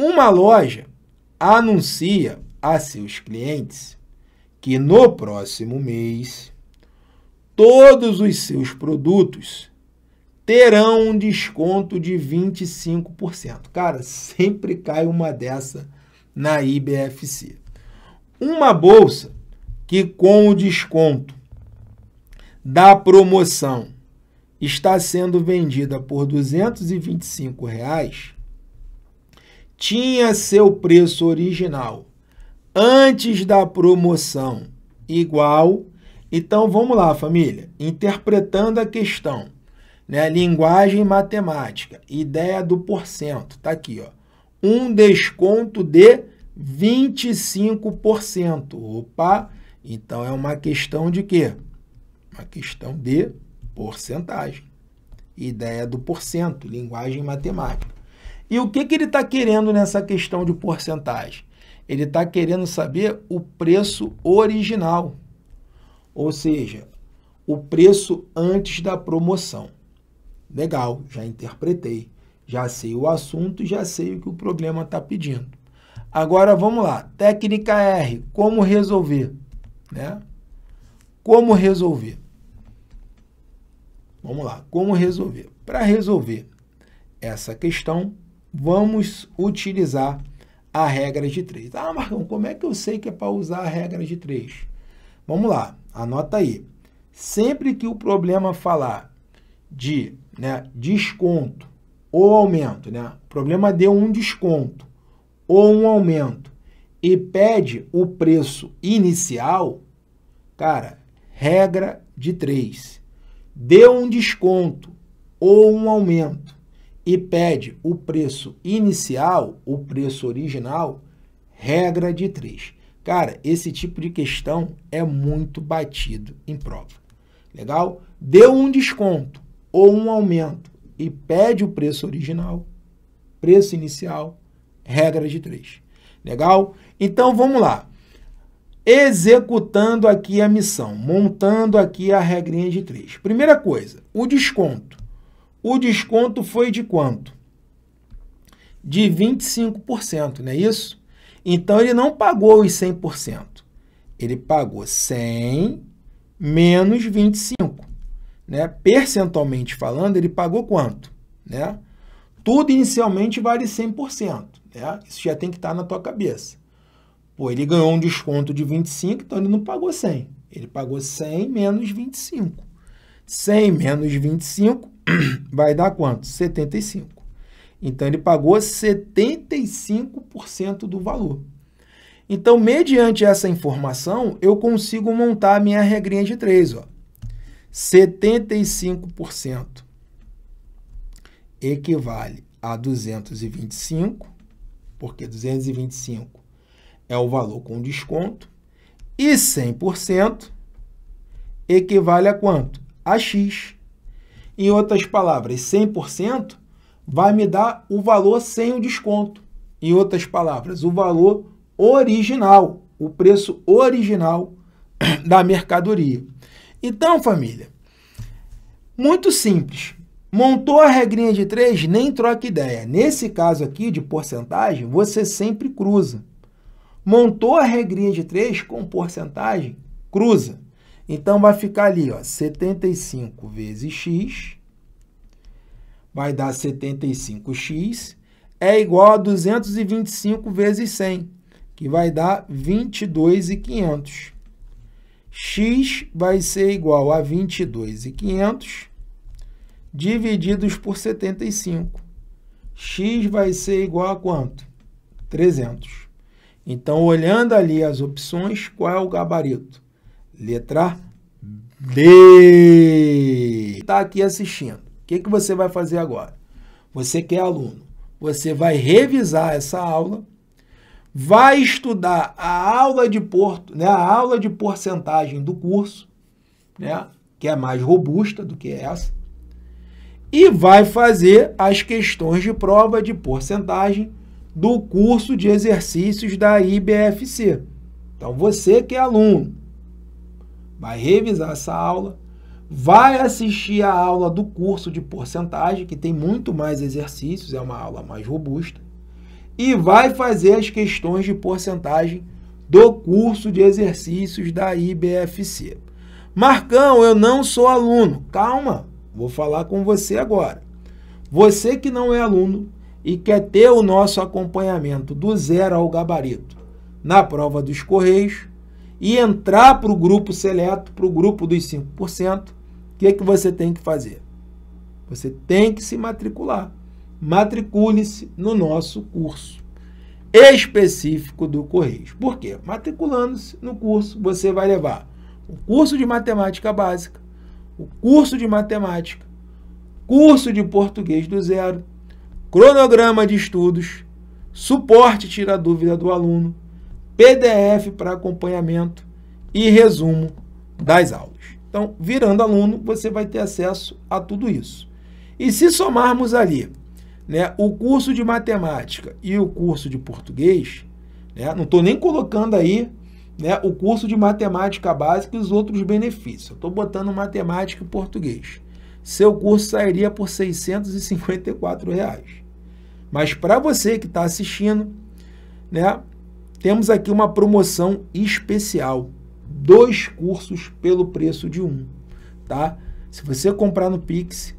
Uma loja anuncia a seus clientes que no próximo mês todos os seus produtos terão um desconto de 25%. Cara, sempre cai uma dessa na IBFC. Uma bolsa que com o desconto da promoção está sendo vendida por R$ 225 reais, tinha seu preço original antes da promoção igual. Então vamos lá, família, interpretando a questão, né? Linguagem matemática, ideia do porcento, tá aqui, ó. Um desconto de 25%. Opa, então é uma questão de quê? Uma questão de porcentagem. Ideia do porcento, linguagem matemática. E o que, que ele está querendo nessa questão de porcentagem? Ele está querendo saber o preço original, ou seja, o preço antes da promoção. Legal, já interpretei, já sei o assunto, já sei o que o problema está pedindo. Agora vamos lá, técnica R, como resolver, né? Como resolver? Vamos lá, como resolver? Para resolver essa questão, vamos utilizar a regra de 3. Ah, Marcão, como é que eu sei que é para usar a regra de 3? Vamos lá, anota aí. Sempre que o problema falar de né, desconto ou aumento, né, o problema deu um desconto ou um aumento e pede o preço inicial, cara, regra de 3. Deu um desconto ou um aumento e pede o preço inicial, o preço original, regra de três. Cara, esse tipo de questão é muito batido em prova. Legal? Deu um desconto ou um aumento e pede o preço original, preço inicial, regra de três. Legal? Então vamos lá. Executando aqui a missão, montando aqui a regrinha de três. Primeira coisa, o desconto o desconto foi de quanto? De 25%, não é isso? Então, ele não pagou os 100%. Ele pagou 100 menos 25. Né? Percentualmente falando, ele pagou quanto? Né? Tudo inicialmente vale 100%. Né? Isso já tem que estar na tua cabeça. Pô, ele ganhou um desconto de 25, então ele não pagou 100. Ele pagou 100 menos 25. 100 menos 25 vai dar quanto? 75. Então ele pagou 75% do valor. Então, mediante essa informação, eu consigo montar a minha regrinha de 3, ó. 75% equivale a 225, porque 225 é o valor com desconto, e 100% equivale a quanto? A X. Em outras palavras, 100% vai me dar o valor sem o desconto. Em outras palavras, o valor original, o preço original da mercadoria. Então, família, muito simples. Montou a regrinha de três, nem troca ideia. Nesse caso aqui de porcentagem, você sempre cruza. Montou a regrinha de três com porcentagem, cruza. Então, vai ficar ali, ó, 75 vezes x, vai dar 75x, é igual a 225 vezes 100, que vai dar 22,500. x vai ser igual a 22,500 divididos por 75. x vai ser igual a quanto? 300. Então, olhando ali as opções, qual é o gabarito? Letra D. Está aqui assistindo. O que, que você vai fazer agora? Você que é aluno, você vai revisar essa aula, vai estudar a aula de porto, né, a aula de porcentagem do curso, né, que é mais robusta do que essa, e vai fazer as questões de prova de porcentagem do curso de exercícios da IBFC. Então, você que é aluno, vai revisar essa aula, vai assistir a aula do curso de porcentagem, que tem muito mais exercícios, é uma aula mais robusta, e vai fazer as questões de porcentagem do curso de exercícios da IBFC. Marcão, eu não sou aluno. Calma, vou falar com você agora. Você que não é aluno e quer ter o nosso acompanhamento do zero ao gabarito na prova dos Correios, e entrar para o grupo seleto, para o grupo dos 5%, o que é que você tem que fazer? Você tem que se matricular. Matricule-se no nosso curso específico do Correios. Por quê? Matriculando-se no curso, você vai levar o curso de matemática básica, o curso de matemática, curso de português do zero, cronograma de estudos, suporte tira dúvida do aluno, PDF para acompanhamento e resumo das aulas. Então, virando aluno, você vai ter acesso a tudo isso. E se somarmos ali né, o curso de matemática e o curso de português, né, não estou nem colocando aí né, o curso de matemática básica e os outros benefícios. Estou botando matemática e português. Seu curso sairia por R$ 654. Reais. Mas para você que está assistindo, né, temos aqui uma promoção especial. Dois cursos pelo preço de um, tá? Se você comprar no Pix,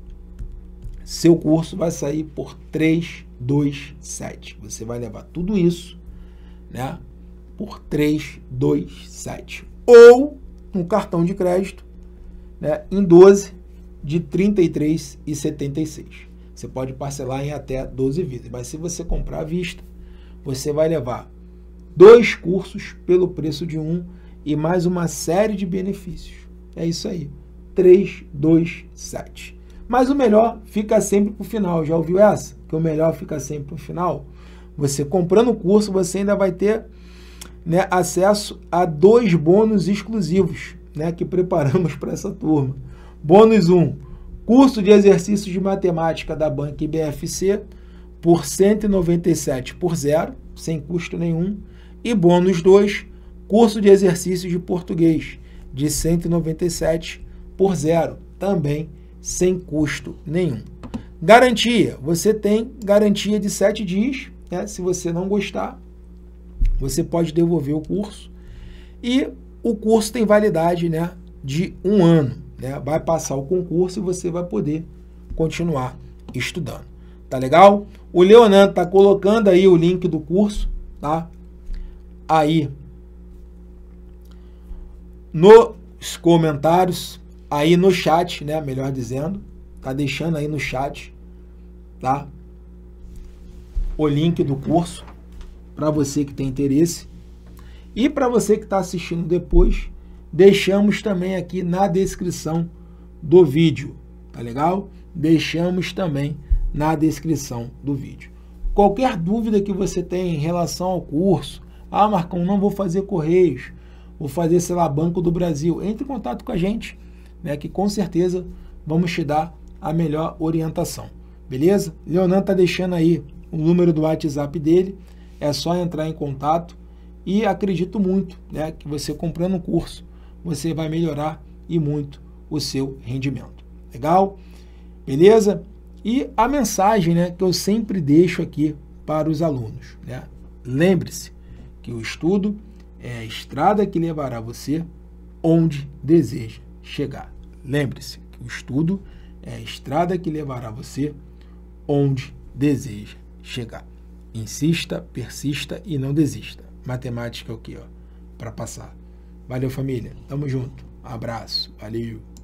seu curso vai sair por 327. Você vai levar tudo isso, né? Por 327. Ou um cartão de crédito, né, em 12 de 76. Você pode parcelar em até 12 vezes, mas se você comprar à vista, você vai levar dois cursos pelo preço de um e mais uma série de benefícios. É isso aí. 327. Mas o melhor fica sempre para o final. Já ouviu essa? Que o melhor fica sempre para o final. Você comprando o curso, você ainda vai ter né, acesso a dois bônus exclusivos né, que preparamos para essa turma. Bônus 1, curso de exercícios de matemática da Banca IBFC por 197 por zero, sem custo nenhum. E bônus 2, curso de exercícios de português de 197 por zero, também sem custo nenhum. Garantia, você tem garantia de 7 dias, né? se você não gostar, você pode devolver o curso. E o curso tem validade né, de um ano. Né? Vai passar o concurso e você vai poder continuar estudando. Tá legal? O Leonardo tá colocando aí o link do curso, tá? aí nos comentários, aí no chat, né, melhor dizendo, tá deixando aí no chat, tá? O link do curso para você que tem interesse. E para você que está assistindo depois, deixamos também aqui na descrição do vídeo, tá legal? Deixamos também na descrição do vídeo. Qualquer dúvida que você tem em relação ao curso, ah, Marcão, não vou fazer Correios, vou fazer, sei lá, Banco do Brasil. Entre em contato com a gente, né, que com certeza vamos te dar a melhor orientação. Beleza? Leonan tá deixando aí o número do WhatsApp dele, é só entrar em contato e acredito muito né, que você comprando um curso, você vai melhorar e muito o seu rendimento. Legal? Beleza? E a mensagem né, que eu sempre deixo aqui para os alunos. Né? Lembre-se, que o estudo é a estrada que levará você onde deseja chegar. Lembre-se que o estudo é a estrada que levará você onde deseja chegar. Insista, persista e não desista. Matemática é o que, ó, para passar. Valeu, família. Tamo junto. Abraço. Valeu.